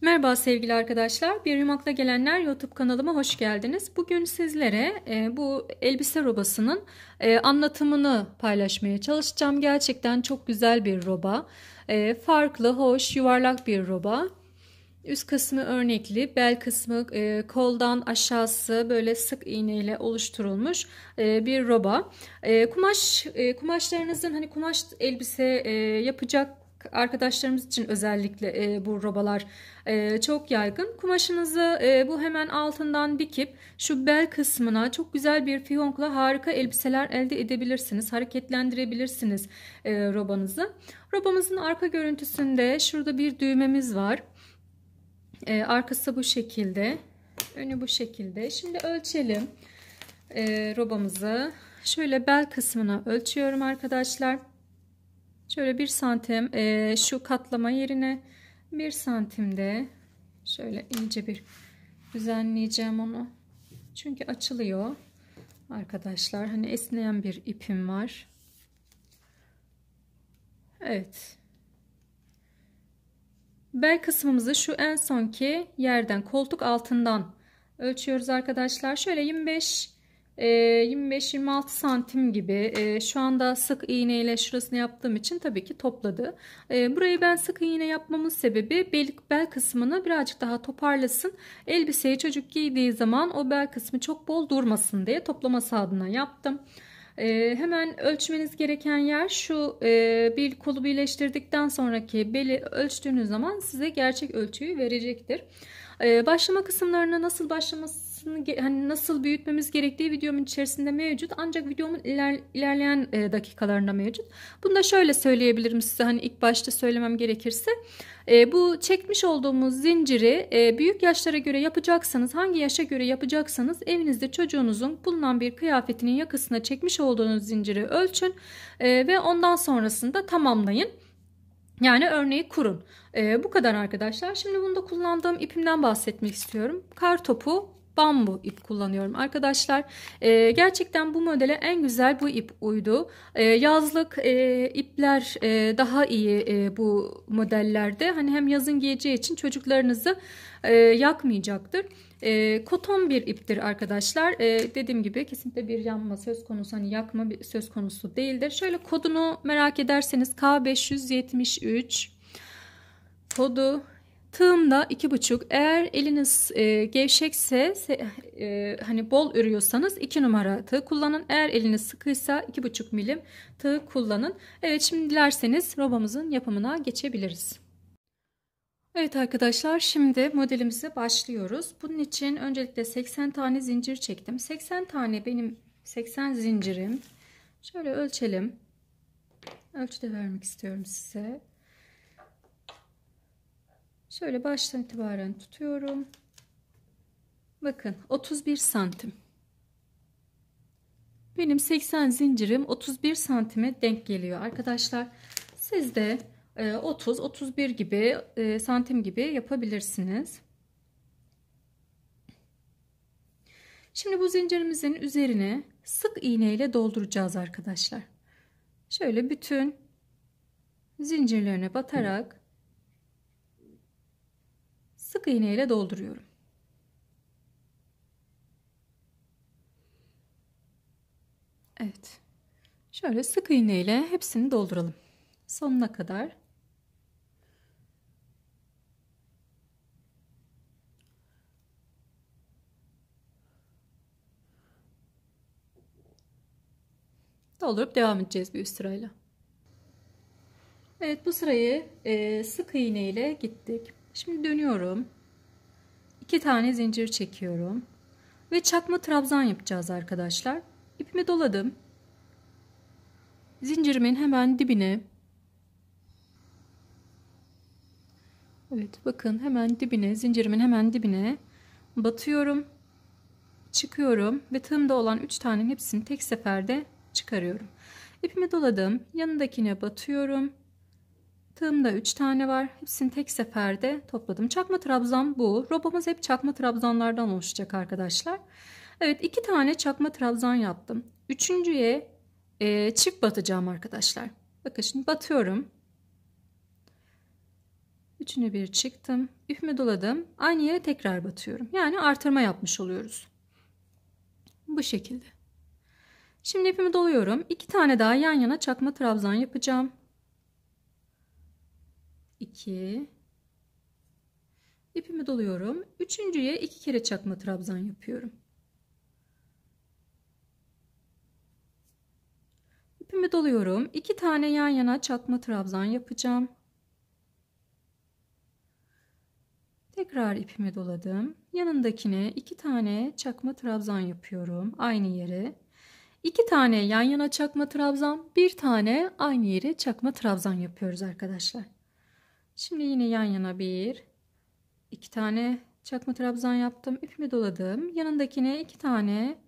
Merhaba sevgili arkadaşlar. Bir Yumakla Gelenler YouTube kanalıma hoş geldiniz. Bugün sizlere e, bu elbise robasının e, anlatımını paylaşmaya çalışacağım. Gerçekten çok güzel bir roba. E, farklı, hoş, yuvarlak bir roba. Üst kısmı örnekli, bel kısmı e, koldan aşağısı böyle sık iğneyle oluşturulmuş e, bir roba. E, kumaş e, kumaşlarınızın hani kumaş elbise e, yapacak arkadaşlarımız için özellikle e, bu robalar e, çok yaygın. Kumaşınızı e, bu hemen altından dikip şu bel kısmına çok güzel bir fiyonkla harika elbiseler elde edebilirsiniz. Hareketlendirebilirsiniz e, robanızı. Robamızın arka görüntüsünde şurada bir düğmemiz var. E, arkası bu şekilde. Önü bu şekilde. Şimdi ölçelim e, robamızı. Şöyle bel kısmına ölçüyorum arkadaşlar. Şöyle bir santim e, şu katlama yerine bir santimde şöyle ince bir düzenleyeceğim onu. Çünkü açılıyor arkadaşlar. Hani esneyen bir ipim var. Evet. Bel kısmımızı şu en sonki yerden koltuk altından ölçüyoruz arkadaşlar. Şöyle 25 25-26 ee, santim gibi ee, şu anda sık iğneyle şurasını yaptığım için tabii ki topladı. Ee, burayı ben sık iğne yapmamın sebebi bel, bel kısmını birazcık daha toparlasın. Elbiseyi çocuk giydiği zaman o bel kısmı çok bol durmasın diye toplaması adına yaptım. hemen ölçmeniz gereken yer şu bir kolu birleştirdikten sonraki beli ölçtüğünüz zaman size gerçek ölçüyü verecektir. başlama kısımlarına nasıl başlaması artışını hani nasıl büyütmemiz gerektiği videomun içerisinde mevcut. Ancak videomun iler, ilerleyen e, dakikalarında mevcut. Bunu da şöyle söyleyebilirim size hani ilk başta söylemem gerekirse. E, bu çekmiş olduğumuz zinciri e, büyük yaşlara göre yapacaksanız hangi yaşa göre yapacaksanız evinizde çocuğunuzun bulunan bir kıyafetinin yakasına çekmiş olduğunuz zinciri ölçün e, ve ondan sonrasında tamamlayın. Yani örneği kurun. Ee, bu kadar arkadaşlar. Şimdi bunda kullandığım ipimden bahsetmek istiyorum. Kar topu bambu ip kullanıyorum arkadaşlar. E, gerçekten bu modele en güzel bu ip uydu. E, yazlık e, ipler e, daha iyi e, bu modellerde. Hani hem yazın giyeceği için çocuklarınızı e, yakmayacaktır. E, koton bir iptir arkadaşlar. E, dediğim gibi kesinlikle bir yanma söz konusu hani yakma bir söz konusu değildir. Şöyle kodunu merak ederseniz K573 kodu Tığımda iki buçuk. Eğer eliniz e, gevşekse e, hani bol örüyorsanız iki numara tığ kullanın. Eğer eliniz sıkıysa iki buçuk milim tığ kullanın. Evet şimdi dilerseniz robamızın yapımına geçebiliriz. Evet arkadaşlar şimdi modelimize başlıyoruz. Bunun için öncelikle 80 tane zincir çektim. 80 tane benim 80 zincirim. Şöyle ölçelim. Ölçü de vermek istiyorum size. Şöyle baştan itibaren tutuyorum. Bakın 31 santim. Benim 80 zincirim 31 santime denk geliyor arkadaşlar. Siz de 30-31 e, gibi e, santim gibi yapabilirsiniz. Şimdi bu zincirimizin üzerine sık iğne ile dolduracağız arkadaşlar. Şöyle bütün zincirlerine batarak sık iğne ile dolduruyorum. Evet. Şöyle sık iğne ile hepsini dolduralım. Sonuna kadar. doldurup devam edeceğiz bir üst sırayla. Evet bu sırayı e, sık iğne ile gittik. Şimdi dönüyorum. 2 tane zincir çekiyorum. Ve çakma trabzan yapacağız arkadaşlar. İpimi doladım. Zincirimin hemen dibine Evet bakın hemen dibine zincirimin hemen dibine batıyorum. Çıkıyorum ve tığımda olan 3 tane hepsini tek seferde çıkarıyorum. İpimi doladım. Yanındakine batıyorum. Tığımda 3 tane var. Hepsini tek seferde topladım. Çakma trabzan bu. Robamız hep çakma trabzanlardan oluşacak arkadaşlar. Evet iki tane çakma trabzan yaptım. Üçüncüye e, çift batacağım arkadaşlar. Bakın şimdi batıyorum. Üçüne bir çıktım. Üfme doladım. Aynı yere tekrar batıyorum. Yani artırma yapmış oluyoruz. Bu şekilde. Şimdi ipimi doluyorum. İki tane daha yan yana çakma trabzan yapacağım. 2 ipimi doluyorum. Üçüncüye iki kere çakma trabzan yapıyorum. İpimi doluyorum. İki tane yan yana çakma trabzan yapacağım. Tekrar ipimi doladım. Yanındakine iki tane çakma trabzan yapıyorum. Aynı yere. İki tane yan yana çakma trabzan, bir tane aynı yere çakma trabzan yapıyoruz arkadaşlar. Şimdi yine yan yana bir, iki tane çakma trabzan yaptım. İpimi doladım. Yanındakine iki tane,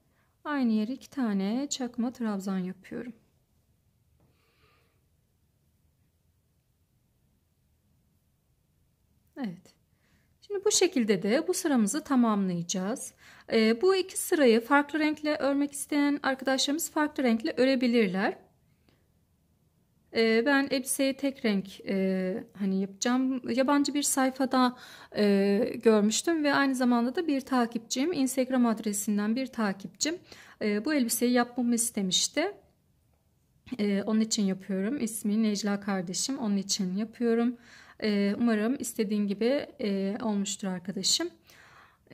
aynı yere iki tane çakma trabzan yapıyorum. Evet. Şimdi bu şekilde de bu sıramızı tamamlayacağız. Ee, bu iki sırayı farklı renkle örmek isteyen arkadaşlarımız farklı renkle örebilirler. Ee, ben elbiseyi tek renk e, hani yapacağım. Yabancı bir sayfada e, görmüştüm ve aynı zamanda da bir takipçim, Instagram adresinden bir takipçim e, bu elbiseyi yapmamı istemişti. E, onun için yapıyorum. İsmi Necla kardeşim. Onun için yapıyorum. E, umarım istediğin gibi e, olmuştur arkadaşım.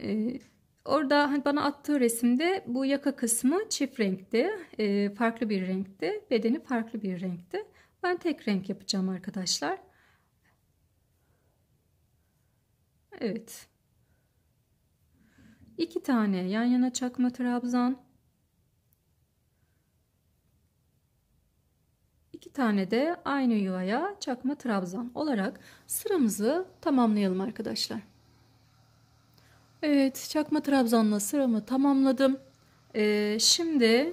E, Orada hani bana attığı resimde bu yaka kısmı çift renkti. E, farklı bir renkti. Bedeni farklı bir renkti. Ben tek renk yapacağım arkadaşlar. Evet. İki tane yan yana çakma trabzan. İki tane de aynı yuvaya çakma trabzan olarak sıramızı tamamlayalım arkadaşlar. Evet çakma trabzanla sıramı tamamladım. Ee, şimdi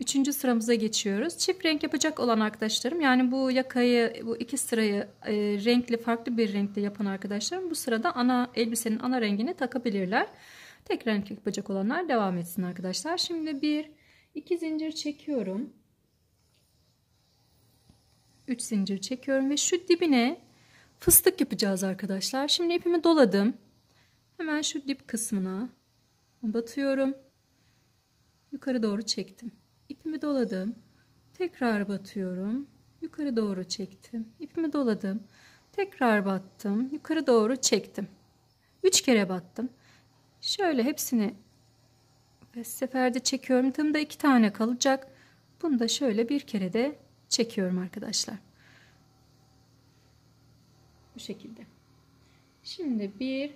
Üçüncü sıramıza geçiyoruz. Çift renk yapacak olan arkadaşlarım yani bu yakayı bu iki sırayı e, renkli farklı bir renkle yapan arkadaşlarım bu sırada ana elbisenin ana rengini takabilirler. Tek renk yapacak olanlar devam etsin arkadaşlar. Şimdi bir iki zincir çekiyorum. üç zincir çekiyorum ve şu dibine fıstık yapacağız arkadaşlar. Şimdi ipimi doladım. Hemen şu dip kısmına batıyorum. Yukarı doğru çektim. İpimi doladım. Tekrar batıyorum. Yukarı doğru çektim. İpimi doladım. Tekrar battım. Yukarı doğru çektim. Üç kere battım. Şöyle hepsini ve seferde çekiyorum. Tam da iki tane kalacak. Bunu da şöyle bir kere de çekiyorum arkadaşlar. Bu şekilde. Şimdi bir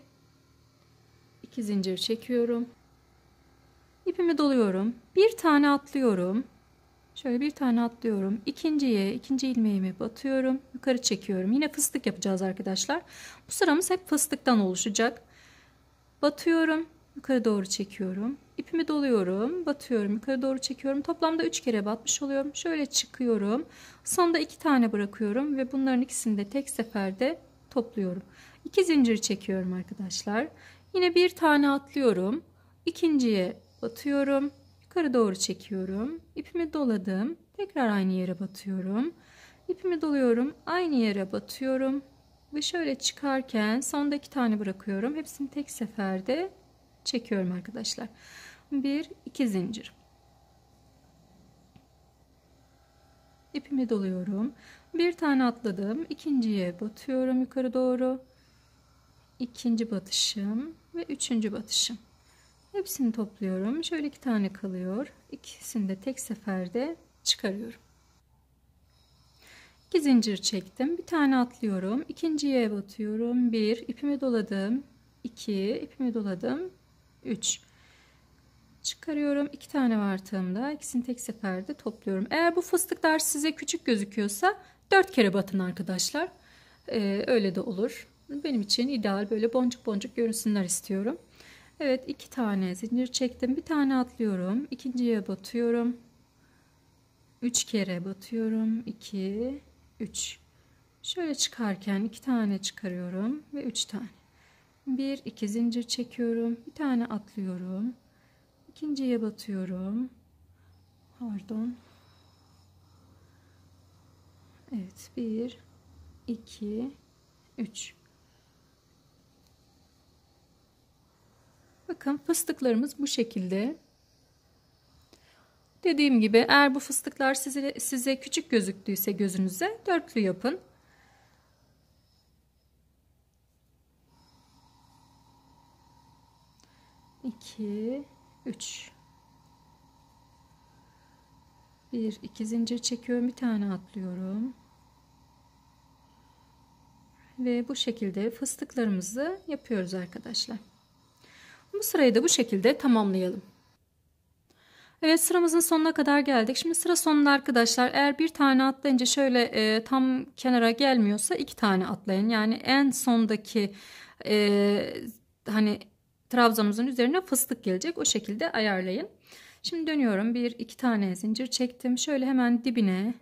iki zincir çekiyorum ipimi doluyorum. Bir tane atlıyorum. Şöyle bir tane atlıyorum. İkinciye, ikinci ilmeğimi batıyorum. Yukarı çekiyorum. Yine fıstık yapacağız arkadaşlar. Bu sıramız hep fıstıktan oluşacak. Batıyorum. Yukarı doğru çekiyorum. İpimi doluyorum. Batıyorum. Yukarı doğru çekiyorum. Toplamda 3 kere batmış oluyorum. Şöyle çıkıyorum. Sonda 2 tane bırakıyorum. Ve bunların ikisini de tek seferde topluyorum. 2 zincir çekiyorum arkadaşlar. Yine bir tane atlıyorum. İkinciye batıyorum. Yukarı doğru çekiyorum. İpimi doladım. Tekrar aynı yere batıyorum. İpimi doluyorum. Aynı yere batıyorum. Ve şöyle çıkarken sonda iki tane bırakıyorum. Hepsini tek seferde çekiyorum arkadaşlar. Bir, iki zincir. İpimi doluyorum. Bir tane atladım. ikinciye batıyorum yukarı doğru. İkinci batışım ve üçüncü batışım. Hepsini topluyorum. Şöyle iki tane kalıyor. İkisini de tek seferde çıkarıyorum. İki zincir çektim. Bir tane atlıyorum. İkinciye batıyorum. Bir ipimi doladım. 2 ipimi doladım. üç çıkarıyorum. İki tane var tığımda. İkisini tek seferde topluyorum. Eğer bu fıstıklar size küçük gözüküyorsa dört kere batın arkadaşlar. Ee, öyle de olur. Benim için ideal böyle boncuk boncuk görünsünler istiyorum. Evet iki tane zincir çektim. Bir tane atlıyorum. ikinciye batıyorum. 3 kere batıyorum. 2 3. Şöyle çıkarken iki tane çıkarıyorum ve üç tane. Bir iki zincir çekiyorum. Bir tane atlıyorum. ikinciye batıyorum. Pardon. Evet, 1 2 3 Bakın fıstıklarımız bu şekilde. Dediğim gibi eğer bu fıstıklar size, size küçük gözüktüyse gözünüze dörtlü yapın. İki, üç. Bir, iki zincir çekiyorum. Bir tane atlıyorum. Ve bu şekilde fıstıklarımızı yapıyoruz arkadaşlar. Bu sırayı da bu şekilde tamamlayalım. Evet sıramızın sonuna kadar geldik. Şimdi sıra sonunda arkadaşlar eğer bir tane atlayınca şöyle e, tam kenara gelmiyorsa iki tane atlayın. Yani en sondaki e, hani trabzamızın üzerine fıstık gelecek o şekilde ayarlayın. Şimdi dönüyorum bir iki tane zincir çektim. Şöyle hemen dibine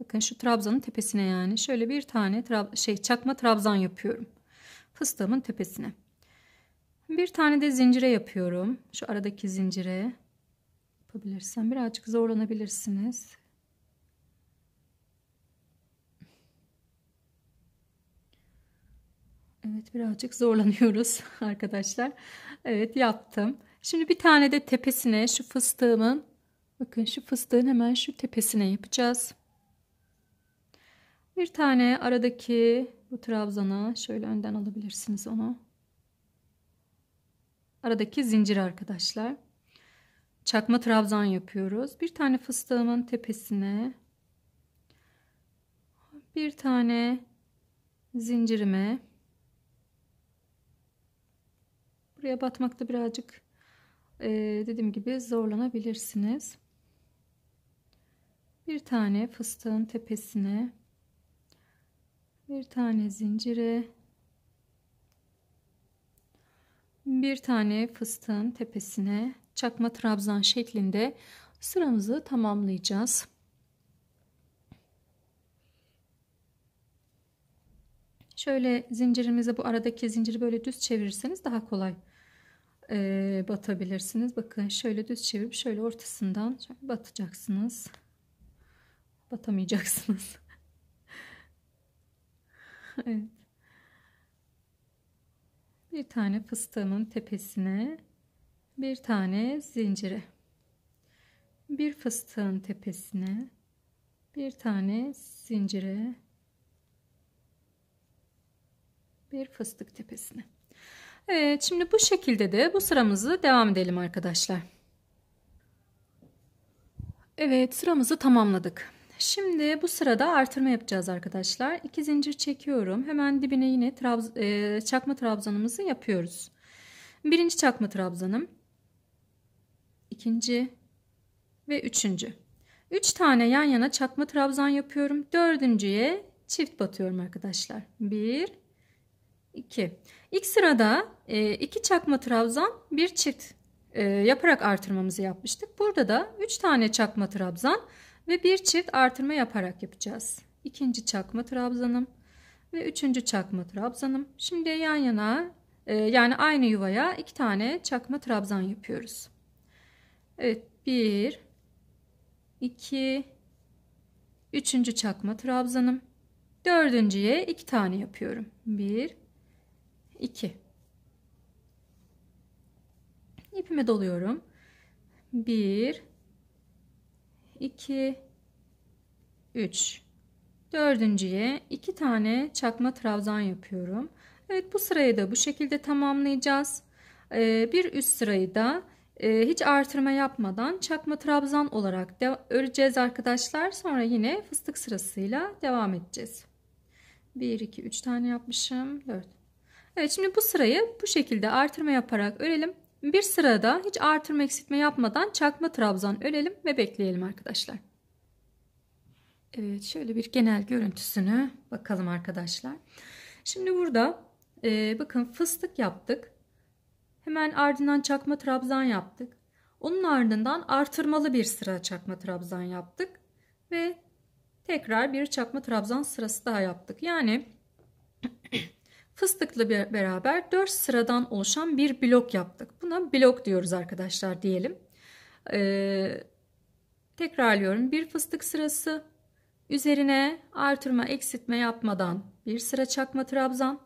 bakın şu trabzanın tepesine yani şöyle bir tane şey çakma trabzan yapıyorum. Fıstığımın tepesine. Bir tane de zincire yapıyorum. Şu aradaki zincire yapabilirsem birazcık zorlanabilirsiniz. Evet birazcık zorlanıyoruz arkadaşlar. Evet yaptım. Şimdi bir tane de tepesine şu fıstığımın bakın şu fıstığın hemen şu tepesine yapacağız. Bir tane aradaki bu trabzana şöyle önden alabilirsiniz onu aradaki zincir arkadaşlar. Çakma trabzan yapıyoruz. Bir tane fıstığımın tepesine bir tane zincirime buraya batmakta birazcık e, dediğim gibi zorlanabilirsiniz. Bir tane fıstığın tepesine bir tane zincire bir tane fıstığın tepesine çakma trabzan şeklinde sıramızı tamamlayacağız. Şöyle zincirimizi bu aradaki zinciri böyle düz çevirirseniz daha kolay e, batabilirsiniz. Bakın şöyle düz çevirip şöyle ortasından batacaksınız. Batamayacaksınız. evet bir tane fıstığımın tepesine bir tane zincire bir fıstığın tepesine bir tane zincire bir fıstık tepesine Evet şimdi bu şekilde de bu sıramızı devam edelim arkadaşlar Evet sıramızı tamamladık Şimdi bu sırada artırma yapacağız arkadaşlar. İki zincir çekiyorum. Hemen dibine yine trabz e, çakma trabzanımızı yapıyoruz. Birinci çakma trabzanım. ikinci ve üçüncü. üç tane yan yana çakma trabzan yapıyorum. Dördüncüye çift batıyorum arkadaşlar. Bir, iki. İlk sırada 2 e, çakma trabzan bir çift e, yaparak artırmamızı yapmıştık. Burada da üç tane çakma trabzan ve bir çift artırma yaparak yapacağız. İkinci çakma trabzanım ve üçüncü çakma trabzanım. Şimdi yan yana e, yani aynı yuvaya iki tane çakma trabzan yapıyoruz. Evet bir, iki, üçüncü çakma trabzanım. Dördüncüye iki tane yapıyorum. Bir, iki. İpime doluyorum. Bir, 2, 3. Dördüncüye iki tane çakma trabzan yapıyorum. Evet bu sırayı da bu şekilde tamamlayacağız. Ee, bir üst sırayı da e, hiç artırma yapmadan çakma trabzan olarak öreceğiz arkadaşlar. Sonra yine fıstık sırasıyla devam edeceğiz. 1, 2, 3 tane yapmışım. 4. Evet şimdi bu sırayı bu şekilde artırma yaparak örelim. Bir sırada hiç artırma eksiltme yapmadan çakma trabzan ölelim ve bekleyelim arkadaşlar. Evet şöyle bir genel görüntüsünü bakalım arkadaşlar. Şimdi burada e, bakın fıstık yaptık. Hemen ardından çakma trabzan yaptık. Onun ardından artırmalı bir sıra çakma trabzan yaptık. Ve tekrar bir çakma trabzan sırası daha yaptık. Yani fıstıkla beraber 4 sıradan oluşan bir blok yaptık. Buna blok diyoruz arkadaşlar diyelim. Ee, tekrarlıyorum. Bir fıstık sırası üzerine artırma eksiltme yapmadan bir sıra çakma trabzan.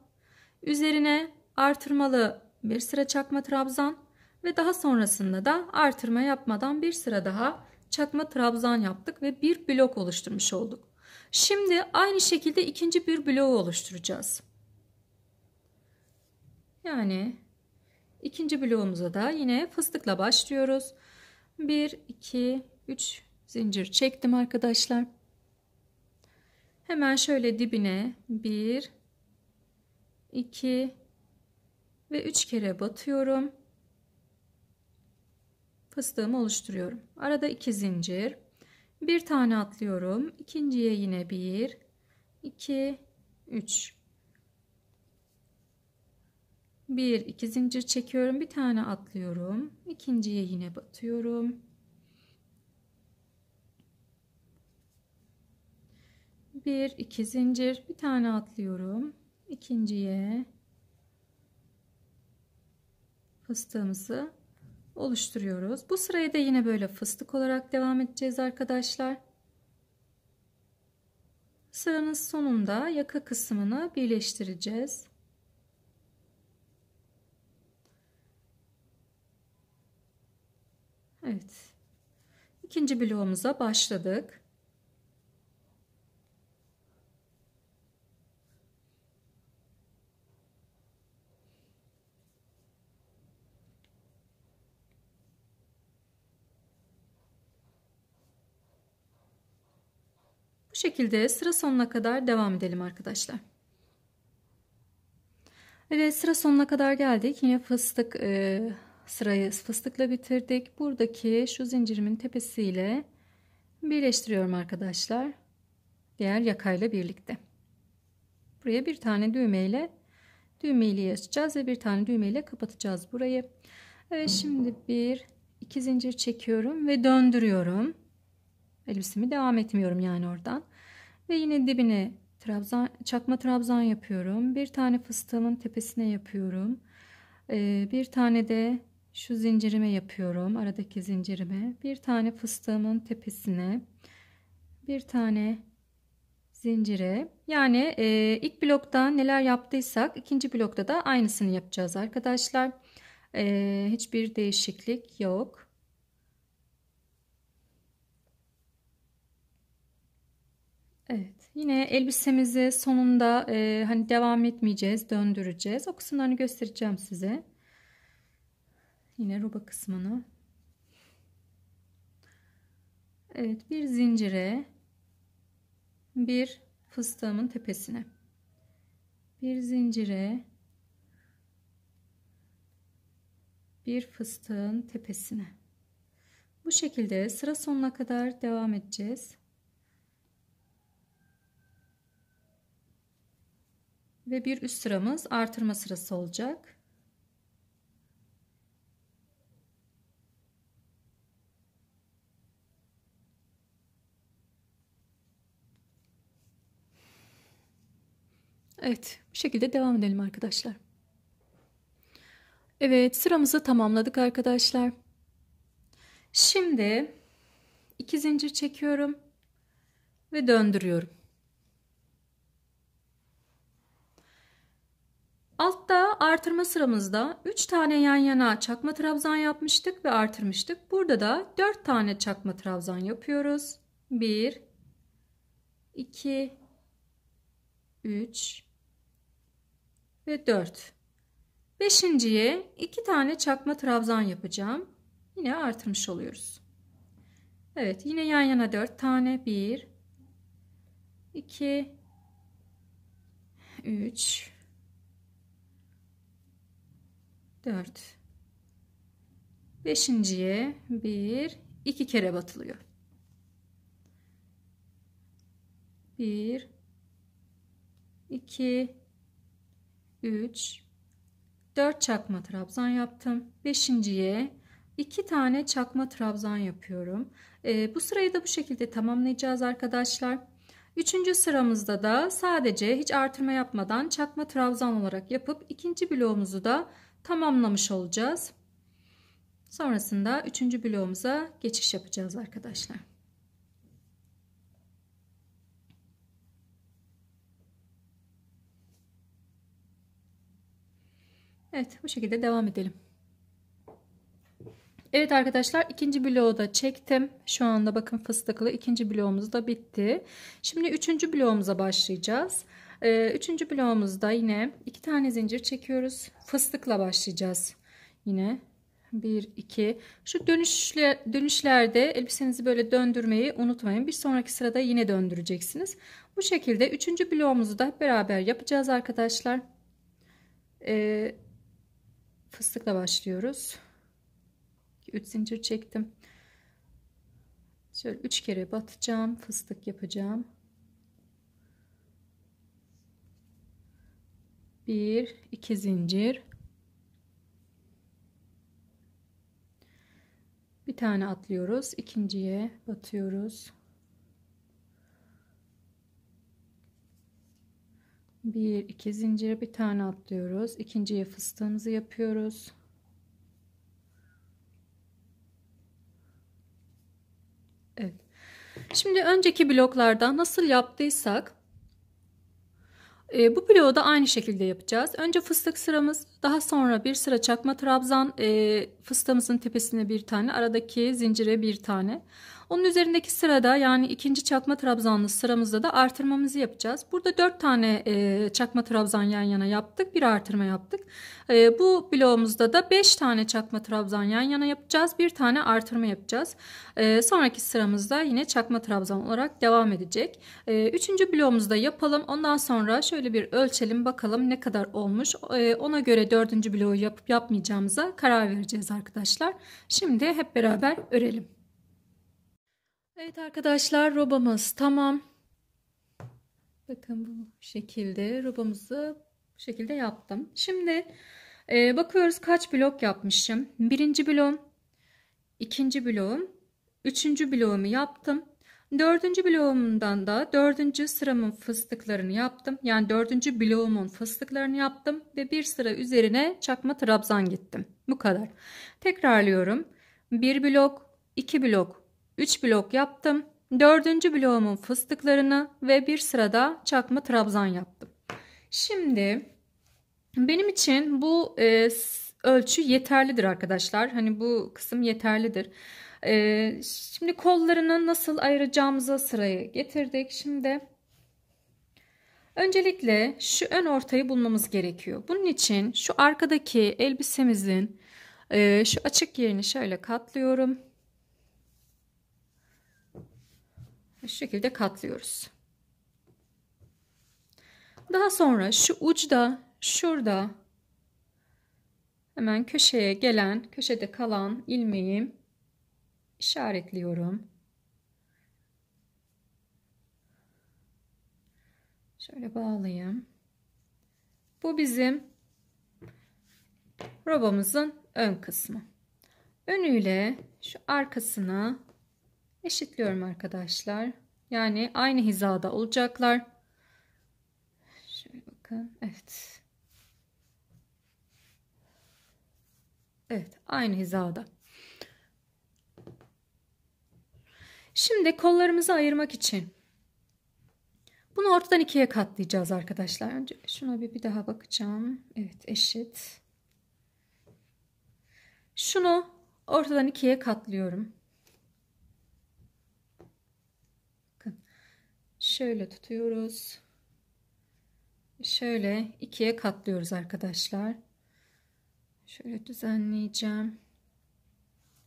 Üzerine artırmalı bir sıra çakma trabzan ve daha sonrasında da artırma yapmadan bir sıra daha çakma trabzan yaptık ve bir blok oluşturmuş olduk. Şimdi aynı şekilde ikinci bir bloğu oluşturacağız. Yani ikinci bloğumuza da yine fıstıkla başlıyoruz. 1, 2, 3 zincir çektim arkadaşlar. Hemen şöyle dibine 1, 2 ve 3 kere batıyorum. Fıstığımı oluşturuyorum. Arada 2 zincir. Bir tane atlıyorum. İkinciye yine 1, 2, 3. 1 2 zincir çekiyorum bir tane atlıyorum ikinciye yine batıyorum bir iki zincir bir tane atlıyorum ikinciye fıstığımızı oluşturuyoruz bu sırayı da yine böyle fıstık olarak devam edeceğiz arkadaşlar sıranın sonunda yaka kısmını birleştireceğiz İkinci bloğumuza başladık. Bu şekilde sıra sonuna kadar devam edelim arkadaşlar. Evet sıra sonuna kadar geldik. Yine fıstık e, sırayı fıstıkla bitirdik. Buradaki şu zincirimin tepesiyle birleştiriyorum arkadaşlar. Diğer yakayla birlikte. Buraya bir tane düğmeyle düğmeliği açacağız ve bir tane düğmeyle kapatacağız burayı. Evet, şimdi bir iki zincir çekiyorum ve döndürüyorum. Elbisemi devam etmiyorum yani oradan. Ve yine dibine trabzan, çakma trabzan yapıyorum. Bir tane fıstığımın tepesine yapıyorum. Ee, bir tane de şu zincirime yapıyorum. Aradaki zincirime bir tane fıstığımın tepesine bir tane zincire yani e, ilk blokta neler yaptıysak ikinci blokta da aynısını yapacağız arkadaşlar. E, hiçbir değişiklik yok. Evet yine elbisemizi sonunda e, hani devam etmeyeceğiz döndüreceğiz o kısımlarını göstereceğim size yine ruba kısmını Evet bir zincire bir fıstığımın tepesine bir zincire bir fıstığın tepesine bu şekilde sıra sonuna kadar devam edeceğiz ve bir üst sıramız artırma sırası olacak Evet, bu şekilde devam edelim arkadaşlar. Evet, sıramızı tamamladık arkadaşlar. Şimdi iki zincir çekiyorum ve döndürüyorum. Altta artırma sıramızda 3 tane yan yana çakma trabzan yapmıştık ve artırmıştık. Burada da 4 tane çakma trabzan yapıyoruz. 1 2 3 ve 4. Beşinciye iki tane çakma trabzan yapacağım. Yine artırmış oluyoruz. Evet yine yan yana 4 tane. 1, 2, 3, 4. Beşinciye 1, 2 kere batılıyor. 1, 2, 3 4 çakma trabzan yaptım. 5.ye iki tane çakma trabzan yapıyorum. E, bu sırayı da bu şekilde tamamlayacağız arkadaşlar. 3. sıramızda da sadece hiç artırma yapmadan çakma trabzan olarak yapıp ikinci bloğumuzu da tamamlamış olacağız. Sonrasında 3. bloğumuza geçiş yapacağız arkadaşlar. Evet bu şekilde devam edelim. Evet arkadaşlar ikinci bloğu da çektim. Şu anda bakın fıstıklı ikinci bloğumuz da bitti. Şimdi üçüncü bloğumuza başlayacağız. Ee, üçüncü bloğumuzda yine iki tane zincir çekiyoruz. Fıstıkla başlayacağız. Yine bir iki. şu dönüşle, dönüşlerde elbisenizi böyle döndürmeyi unutmayın. Bir sonraki sırada yine döndüreceksiniz. Bu şekilde üçüncü bloğumuzu da beraber yapacağız arkadaşlar. Ee, fıstıkla başlıyoruz. 3 zincir çektim. Şöyle 3 kere batacağım, fıstık yapacağım. 1 2 zincir. Bir tane atlıyoruz, ikinciye batıyoruz. bir iki zincire bir tane atlıyoruz İkinciye fıstığımızı yapıyoruz Evet şimdi önceki bloklarda nasıl yaptıysak e, bu bloğu da aynı şekilde yapacağız önce fıstık sıramız daha sonra bir sıra çakma trabzan e, fıstığımızın tepesine bir tane aradaki zincire bir tane. Onun üzerindeki sırada yani ikinci çakma trabzanlı sıramızda da artırmamızı yapacağız. Burada dört tane e, çakma trabzan yan yana yaptık. Bir artırma yaptık. E, bu bloğumuzda da beş tane çakma trabzan yan yana yapacağız. Bir tane artırma yapacağız. E, sonraki sıramızda yine çakma trabzan olarak devam edecek. E, üçüncü bloğumuzda yapalım. Ondan sonra şöyle bir ölçelim bakalım ne kadar olmuş. E, ona göre dördüncü bloğu yapıp yapmayacağımıza karar vereceğiz arkadaşlar. Şimdi hep beraber örelim. Evet arkadaşlar robamız tamam. Bakın bu şekilde robamızı bu şekilde yaptım. Şimdi e, bakıyoruz kaç blok yapmışım. Birinci bloğum, ikinci bloğum, üçüncü bloğumu yaptım. Dördüncü bloğumdan da dördüncü sıramın fıstıklarını yaptım. Yani dördüncü bloğumun fıstıklarını yaptım ve bir sıra üzerine çakma trabzan gittim. Bu kadar. Tekrarlıyorum. Bir blok, iki blok, üç blok yaptım. Dördüncü bloğumun fıstıklarını ve bir sırada çakma trabzan yaptım. Şimdi benim için bu e, ölçü yeterlidir arkadaşlar. Hani bu kısım yeterlidir. Ee, şimdi kollarını nasıl ayıracağımıza sırayı getirdik. Şimdi öncelikle şu ön ortayı bulmamız gerekiyor. Bunun için şu arkadaki elbisemizin e, şu açık yerini şöyle katlıyorum. Şu şekilde katlıyoruz. Daha sonra şu ucda, şurada hemen köşeye gelen köşede kalan ilmeği işaretliyorum. Şöyle bağlayayım. Bu bizim robamızın ön kısmı. Önüyle şu arkasını eşitliyorum arkadaşlar. Yani aynı hizada olacaklar. Şöyle bakın. Evet. Evet, aynı hizada. Şimdi kollarımızı ayırmak için bunu ortadan ikiye katlayacağız arkadaşlar. Önce şuna bir, bir daha bakacağım. Evet eşit. Şunu ortadan ikiye katlıyorum. Bakın. Şöyle tutuyoruz. Şöyle ikiye katlıyoruz arkadaşlar. Şöyle düzenleyeceğim.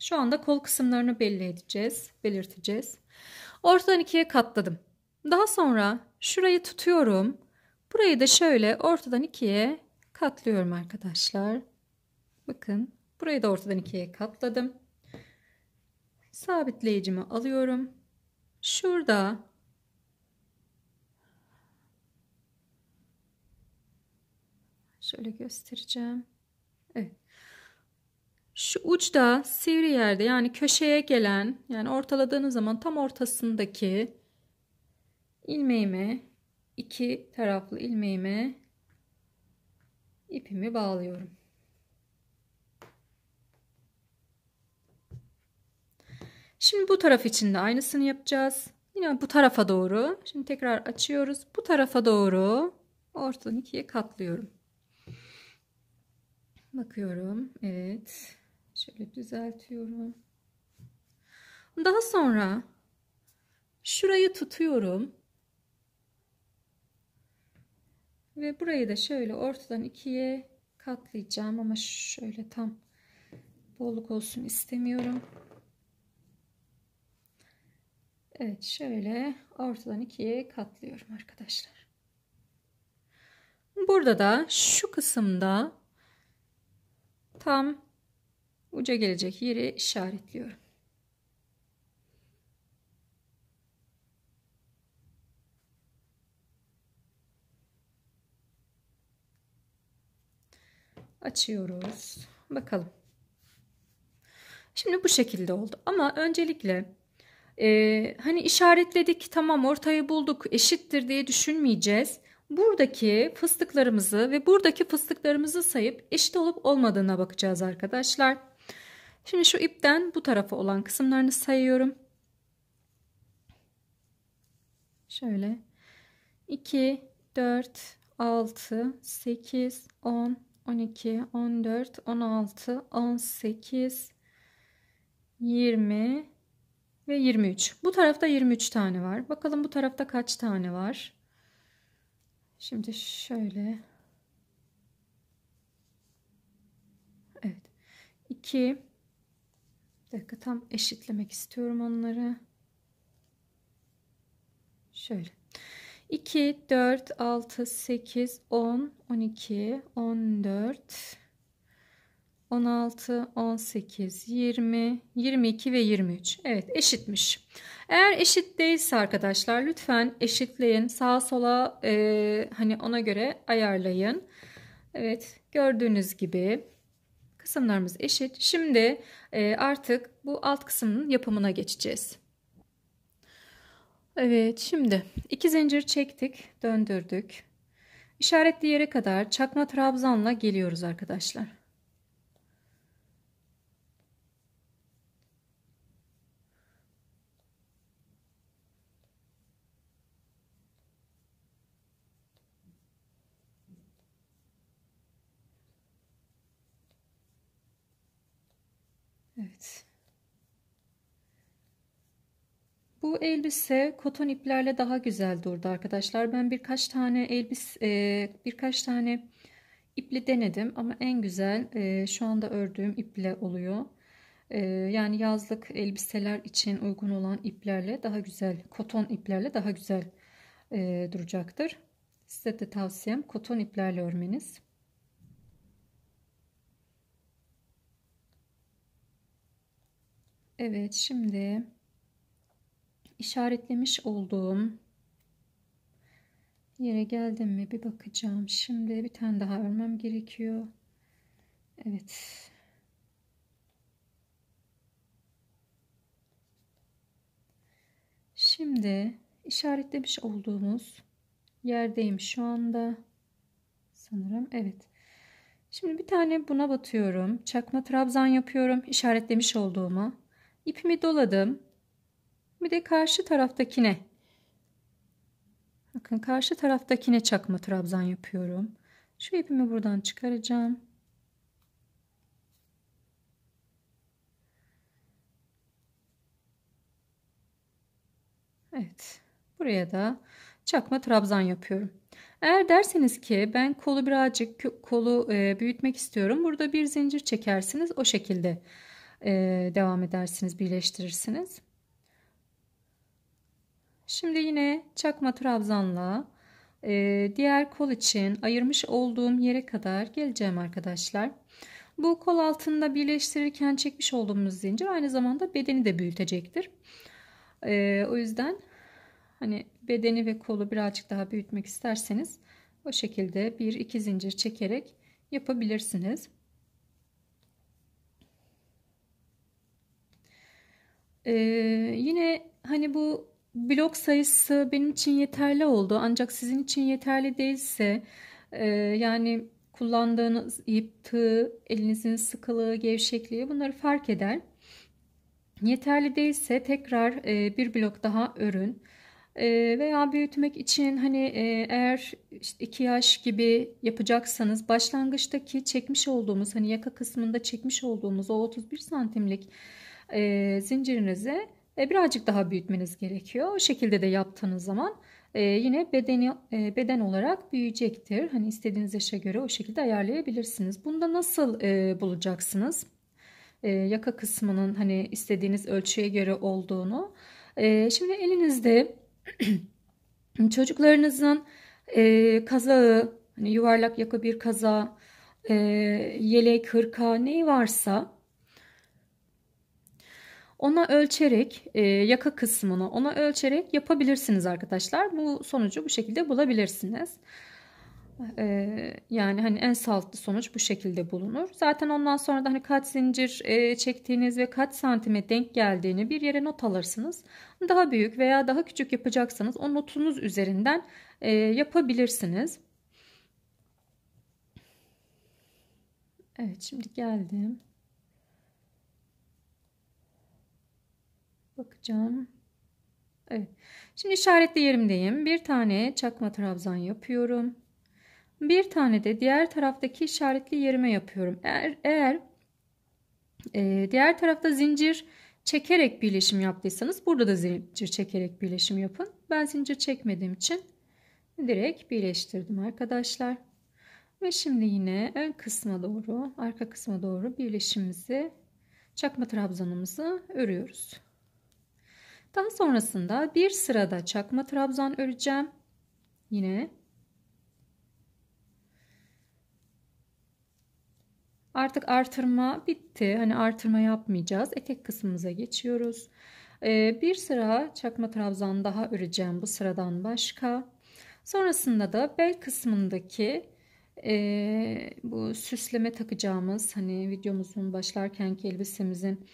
Şu anda kol kısımlarını belli edeceğiz, belirteceğiz. Ortadan ikiye katladım. Daha sonra şurayı tutuyorum. Burayı da şöyle ortadan ikiye katlıyorum arkadaşlar. Bakın burayı da ortadan ikiye katladım. Sabitleyicimi alıyorum. Şurada şöyle göstereceğim. Evet. Şu uçta sivri yerde yani köşeye gelen yani ortaladığınız zaman tam ortasındaki ilmeğime iki taraflı ilmeğime ipimi bağlıyorum. Şimdi bu taraf için de aynısını yapacağız. Yine bu tarafa doğru. Şimdi tekrar açıyoruz. Bu tarafa doğru ortadan ikiye katlıyorum. Bakıyorum. Evet. Şöyle düzeltiyorum. Daha sonra şurayı tutuyorum. Ve burayı da şöyle ortadan ikiye katlayacağım ama şöyle tam bolluk olsun istemiyorum. Evet şöyle ortadan ikiye katlıyorum arkadaşlar. Burada da şu kısımda tam uca gelecek yeri işaretliyorum. Açıyoruz. Bakalım. Şimdi bu şekilde oldu. Ama öncelikle e, hani işaretledik tamam ortayı bulduk eşittir diye düşünmeyeceğiz. Buradaki fıstıklarımızı ve buradaki fıstıklarımızı sayıp eşit olup olmadığına bakacağız arkadaşlar. Şimdi şu ipten bu tarafa olan kısımlarını sayıyorum. Şöyle 2, 4, 6, 8, 10, 12, 14, 16, 18, 20 ve 23. Bu tarafta 23 tane var. Bakalım bu tarafta kaç tane var? Şimdi şöyle. Evet. 2 dakika tam eşitlemek istiyorum onları. Şöyle. 2, 4, 6, 8, 10, 12, 14, 16, 18, 20, 22 ve 23. Evet eşitmiş. Eğer eşit değilse arkadaşlar lütfen eşitleyin. Sağa sola e, hani ona göre ayarlayın. Evet gördüğünüz gibi Kısımlarımız eşit. Şimdi e, artık bu alt kısmın yapımına geçeceğiz. Evet şimdi iki zincir çektik döndürdük. İşaretli yere kadar çakma trabzanla geliyoruz arkadaşlar. Evet. Bu elbise koton iplerle daha güzel durdu arkadaşlar. Ben birkaç tane elbise, birkaç tane ipli denedim ama en güzel e, şu anda ördüğüm iple oluyor. E, yani yazlık elbiseler için uygun olan iplerle daha güzel, koton iplerle daha güzel e, duracaktır. Size de tavsiyem koton iplerle örmeniz. Evet şimdi işaretlemiş olduğum yere geldim mi bir bakacağım. Şimdi bir tane daha örmem gerekiyor. Evet. Şimdi işaretlemiş olduğumuz yerdeyim şu anda. Sanırım evet. Şimdi bir tane buna batıyorum. Çakma trabzan yapıyorum. işaretlemiş olduğumu ipimi doladım. Bir de karşı taraftakine. Bakın karşı taraftakine çakma trabzan yapıyorum. Şu ipimi buradan çıkaracağım. Evet. Buraya da çakma trabzan yapıyorum. Eğer derseniz ki ben kolu birazcık kolu büyütmek istiyorum. Burada bir zincir çekersiniz o şekilde ee, devam edersiniz, birleştirirsiniz. Şimdi yine çakma trabzanla e, diğer kol için ayırmış olduğum yere kadar geleceğim arkadaşlar. Bu kol altında birleştirirken çekmiş olduğumuz zincir aynı zamanda bedeni de büyütecektir. E, o yüzden hani bedeni ve kolu birazcık daha büyütmek isterseniz o şekilde bir iki zincir çekerek yapabilirsiniz. Ee, yine hani bu blok sayısı benim için yeterli oldu ancak sizin için yeterli değilse e, yani kullandığınız ip, elinizin sıkılığı, gevşekliği bunları fark eder. Yeterli değilse tekrar e, bir blok daha örün. E, veya büyütmek için hani e, eğer işte iki yaş gibi yapacaksanız başlangıçtaki çekmiş olduğumuz hani yaka kısmında çekmiş olduğumuz o 31 santimlik e, zincirinizi e, birazcık daha büyütmeniz gerekiyor. O şekilde de yaptığınız zaman e, yine bedeni, e, beden olarak büyüyecektir. Hani istediğiniz yaşa göre o şekilde ayarlayabilirsiniz. Bunda nasıl e, bulacaksınız? E, yaka kısmının hani istediğiniz ölçüye göre olduğunu. E, şimdi elinizde çocuklarınızın e, kazağı, hani yuvarlak yaka bir kaza, e, yelek, hırka neyi varsa ona ölçerek e, yaka kısmını ona ölçerek yapabilirsiniz arkadaşlar. Bu sonucu bu şekilde bulabilirsiniz. E, yani hani en sağlıklı sonuç bu şekilde bulunur. Zaten ondan sonra da hani kaç zincir e, çektiğiniz ve kaç santime denk geldiğini bir yere not alırsınız. Daha büyük veya daha küçük yapacaksanız o notunuz üzerinden e, yapabilirsiniz. Evet şimdi geldim. Bakacağım. Evet. Şimdi işaretli yerimdeyim. Bir tane çakma trabzan yapıyorum. Bir tane de diğer taraftaki işaretli yerime yapıyorum. Eğer, eğer e, diğer tarafta zincir çekerek birleşim yaptıysanız burada da zincir çekerek birleşim yapın. Ben zincir çekmediğim için direkt birleştirdim arkadaşlar. Ve şimdi yine ön kısma doğru, arka kısma doğru birleşimimizi, çakma trabzanımızı örüyoruz. Daha sonrasında bir sırada çakma trabzan öreceğim. Yine Artık artırma bitti. Hani artırma yapmayacağız. Etek kısmımıza geçiyoruz. Ee, bir sıra çakma trabzan daha öreceğim bu sıradan başka. Sonrasında da bel kısmındaki e, bu süsleme takacağımız hani videomuzun başlarkenki elbisemizin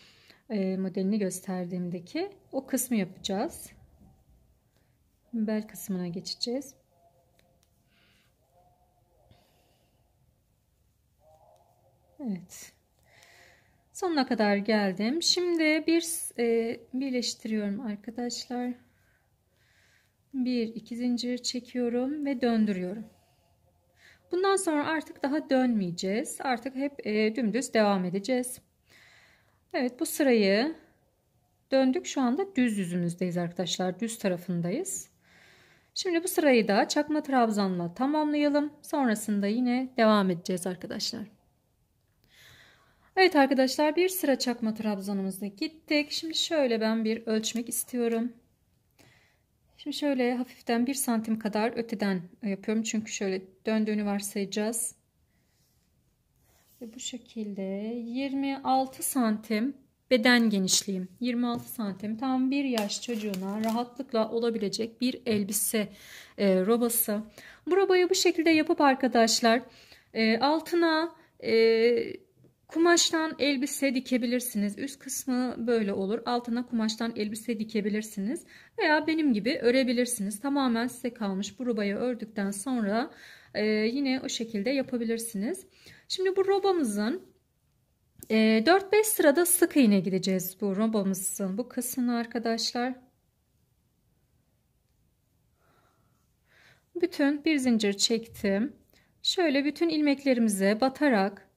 e, modelini gösterdiğimdeki o kısmı yapacağız. Bel kısmına geçeceğiz. Evet. Sonuna kadar geldim. Şimdi bir e, birleştiriyorum arkadaşlar. Bir iki zincir çekiyorum ve döndürüyorum. Bundan sonra artık daha dönmeyeceğiz. Artık hep e, dümdüz devam edeceğiz. Evet bu sırayı döndük. Şu anda düz yüzümüzdeyiz arkadaşlar. Düz tarafındayız. Şimdi bu sırayı da çakma trabzanla tamamlayalım. Sonrasında yine devam edeceğiz arkadaşlar. Evet arkadaşlar bir sıra çakma trabzanımızda gittik. Şimdi şöyle ben bir ölçmek istiyorum. Şimdi şöyle hafiften bir santim kadar öteden yapıyorum. Çünkü şöyle döndüğünü varsayacağız. Ve bu şekilde 26 santim beden genişliğim. 26 santim tam bir yaş çocuğuna rahatlıkla olabilecek bir elbise e, robası. Bu robayı bu şekilde yapıp arkadaşlar e, altına e, kumaştan elbise dikebilirsiniz. Üst kısmı böyle olur. Altına kumaştan elbise dikebilirsiniz. Veya benim gibi örebilirsiniz. Tamamen size kalmış bu robayı ördükten sonra e, yine o şekilde yapabilirsiniz. Şimdi bu robamızın 4-5 e, sırada sık iğne gideceğiz bu robamızın bu kısmını arkadaşlar. Bütün bir zincir çektim. Şöyle bütün ilmeklerimize batarak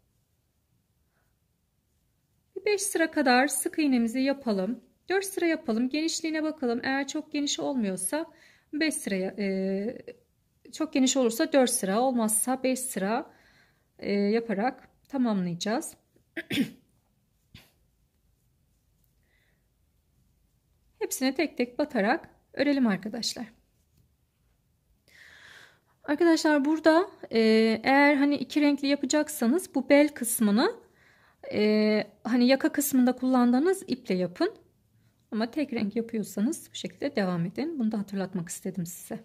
5 sıra kadar sık iğnemizi yapalım. 4 sıra yapalım. Genişliğine bakalım. Eğer çok geniş olmuyorsa 5 sıraya e, çok geniş olursa 4 sıra olmazsa 5 sıra e, yaparak tamamlayacağız. Hepsine tek tek batarak örelim arkadaşlar. Arkadaşlar burada e, eğer hani iki renkli yapacaksanız bu bel kısmını e, hani yaka kısmında kullandığınız iple yapın. Ama tek renk yapıyorsanız bu şekilde devam edin. Bunu da hatırlatmak istedim size.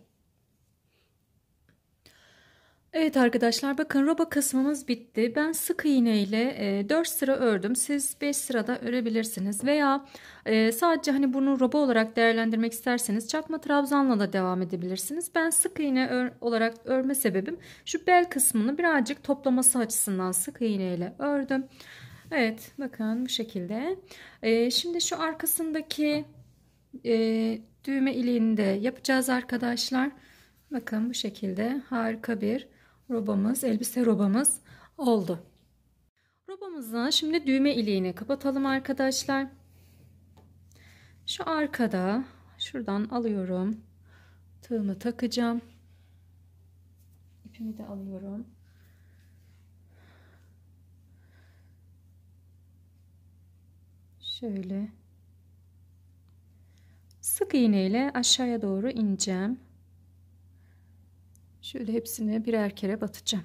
Evet arkadaşlar bakın roba kısmımız bitti. Ben sık iğne ile 4 e, sıra ördüm. Siz 5 sırada örebilirsiniz veya e, sadece hani bunu roba olarak değerlendirmek isterseniz çakma trabzanla da devam edebilirsiniz. Ben sık iğne ör olarak örme sebebim şu bel kısmını birazcık toplaması açısından sık iğne ile ördüm. Evet bakın bu şekilde. E, şimdi şu arkasındaki düğme iliğini de yapacağız arkadaşlar. Bakın bu şekilde harika bir robamız, elbise robamız oldu. Robamızı şimdi düğme iliğini kapatalım arkadaşlar. Şu arkada şuradan alıyorum. Tığımı takacağım. İpimi de alıyorum. Şöyle sık iğneyle aşağıya doğru ineceğim. Şöyle hepsini birer kere batacağım.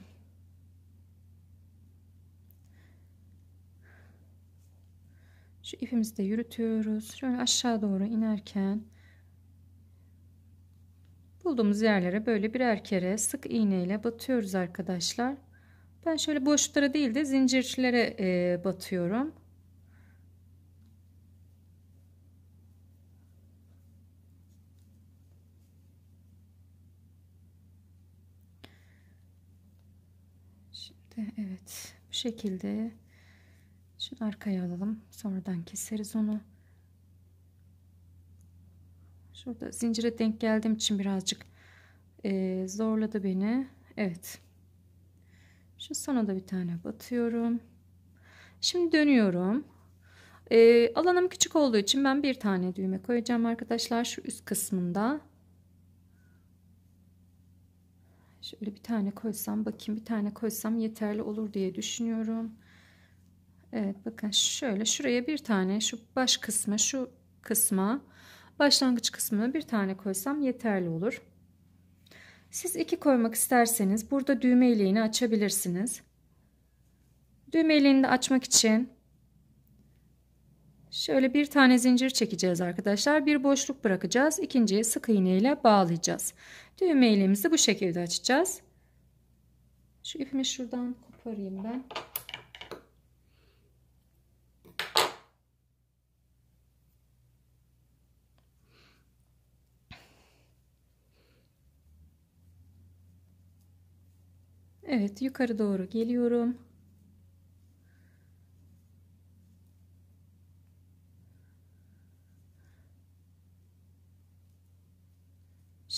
Şu ipimizi de yürütüyoruz. Şöyle aşağı doğru inerken bulduğumuz yerlere böyle birer kere sık iğneyle batıyoruz arkadaşlar. Ben şöyle boşluklara değil de zincirlere e, batıyorum. birlikte. Evet bu şekilde. Şimdi arkaya alalım. Sonradan keseriz onu. Şurada zincire denk geldiğim için birazcık e, zorladı beni. Evet. Şu sona da bir tane batıyorum. Şimdi dönüyorum. E, alanım küçük olduğu için ben bir tane düğme koyacağım arkadaşlar. Şu üst kısmında. Şöyle bir tane koysam bakayım bir tane koysam yeterli olur diye düşünüyorum. Evet bakın şöyle şuraya bir tane şu baş kısmı şu kısma başlangıç kısmına bir tane koysam yeterli olur. Siz iki koymak isterseniz burada düğme iliğini açabilirsiniz. Düğme iliğini de açmak için Şöyle bir tane zincir çekeceğiz arkadaşlar. Bir boşluk bırakacağız. İkinciye sık iğne ile bağlayacağız. Düğme iğnemizi bu şekilde açacağız. Şu ipimi şuradan koparayım ben. Evet yukarı doğru geliyorum.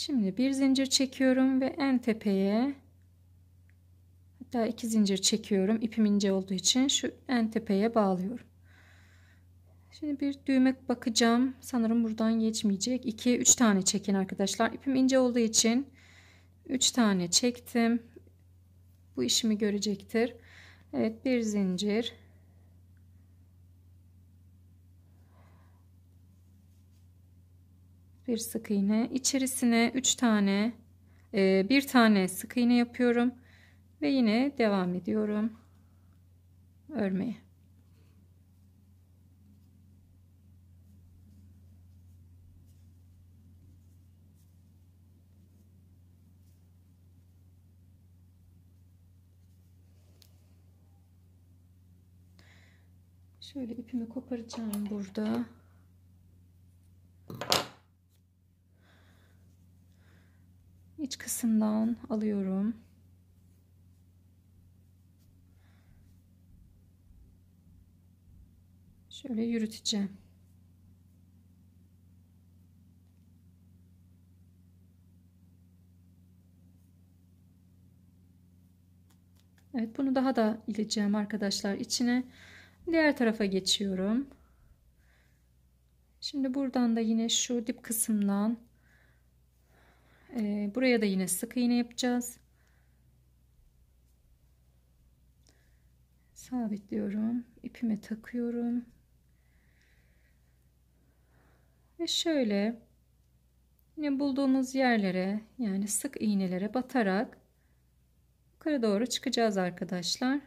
Şimdi bir zincir çekiyorum ve en tepeye hatta iki zincir çekiyorum. İpim ince olduğu için şu en tepeye bağlıyorum. Şimdi bir düğme bakacağım. Sanırım buradan geçmeyecek. 2 3 tane çekin arkadaşlar. İpim ince olduğu için 3 tane çektim. Bu işimi görecektir. Evet bir zincir bir sık iğne içerisine 3 tane e, bir tane sık iğne yapıyorum ve yine devam ediyorum örmeye Şöyle ipimi koparacağım burada. iç kısımdan alıyorum. Şöyle yürüteceğim. Evet bunu daha da ileceğim arkadaşlar içine. Diğer tarafa geçiyorum. Şimdi buradan da yine şu dip kısımdan ee, buraya da yine sık iğne yapacağız sabitliyorum ipime takıyorum ve şöyle yine bulduğumuz yerlere yani sık iğnelere batarak yukarı doğru çıkacağız arkadaşlar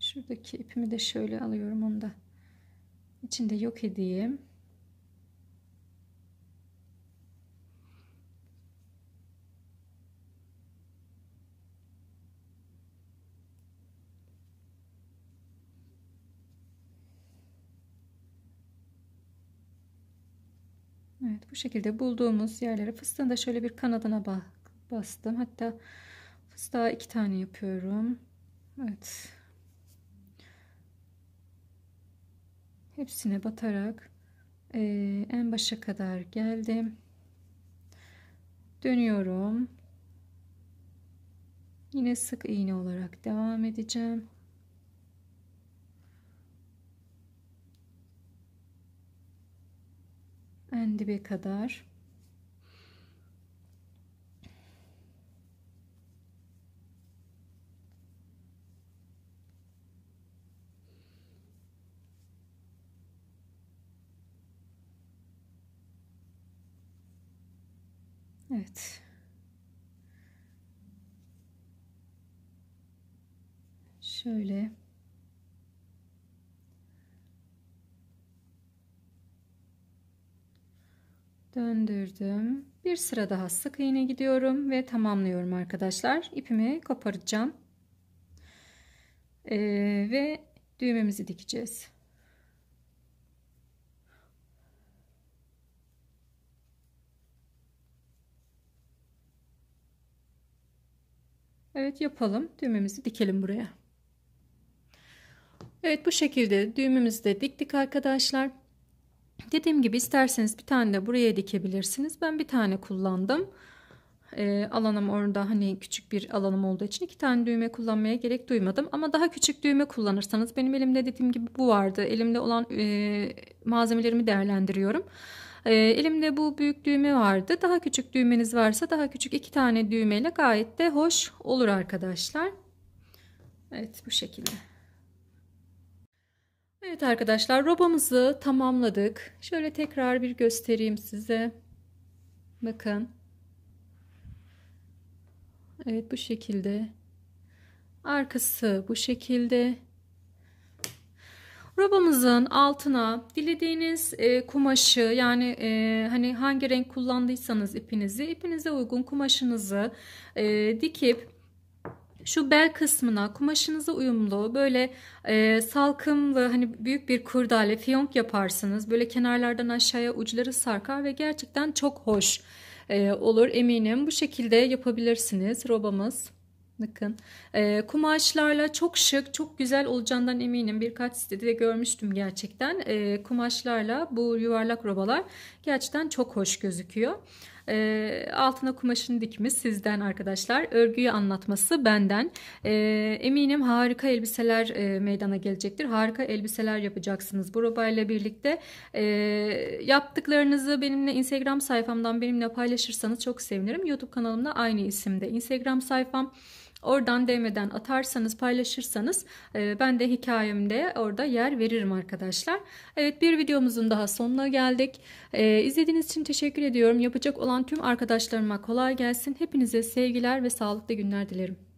şuradaki ipimi de şöyle alıyorum onu da içinde yok edeyim. Evet bu şekilde bulduğumuz yerlere fıstığın da şöyle bir kanadına bastım. Hatta fıstığa iki tane yapıyorum. Evet. hepsine batarak e, en başa kadar geldim dönüyorum yine sık iğne olarak devam edeceğim en dibe kadar Evet. Şöyle. Döndürdüm. Bir sıra daha sık iğne gidiyorum ve tamamlıyorum arkadaşlar. İpimi koparacağım. Ee, ve düğmemizi dikeceğiz. Evet yapalım. Düğmemizi dikelim buraya. Evet bu şekilde düğümümüzü de diktik arkadaşlar. Dediğim gibi isterseniz bir tane de buraya dikebilirsiniz. Ben bir tane kullandım. Ee, alanım orada hani küçük bir alanım olduğu için iki tane düğme kullanmaya gerek duymadım. Ama daha küçük düğme kullanırsanız benim elimde dediğim gibi bu vardı. Elimde olan e, malzemelerimi değerlendiriyorum. E, elimde bu büyük düğme vardı. Daha küçük düğmeniz varsa daha küçük iki tane düğmeyle gayet de hoş olur arkadaşlar. Evet bu şekilde. Evet arkadaşlar robamızı tamamladık. Şöyle tekrar bir göstereyim size. Bakın. Evet bu şekilde. Arkası bu şekilde. Robamızın altına dilediğiniz e, kumaşı yani e, hani hangi renk kullandıysanız ipinizi ipinize uygun kumaşınızı e, dikip şu bel kısmına kumaşınıza uyumlu böyle e, salkımlı hani büyük bir kurdale fiyonk yaparsınız. Böyle kenarlardan aşağıya uçları sarkar ve gerçekten çok hoş e, olur eminim. Bu şekilde yapabilirsiniz robamız. Bakın e, kumaşlarla çok şık çok güzel olacağından eminim birkaç sitede de görmüştüm gerçekten e, kumaşlarla bu yuvarlak robalar gerçekten çok hoş gözüküyor. E, altına kumaşını dikimi sizden arkadaşlar örgüyü anlatması benden e, eminim harika elbiseler e, meydana gelecektir harika elbiseler yapacaksınız bu robayla birlikte e, yaptıklarınızı benimle instagram sayfamdan benimle paylaşırsanız çok sevinirim youtube kanalımda aynı isimde instagram sayfam Oradan DM'den atarsanız paylaşırsanız e, ben de hikayemde orada yer veririm arkadaşlar. Evet bir videomuzun daha sonuna geldik. E, izlediğiniz için teşekkür ediyorum. Yapacak olan tüm arkadaşlarıma kolay gelsin. Hepinize sevgiler ve sağlıklı günler dilerim.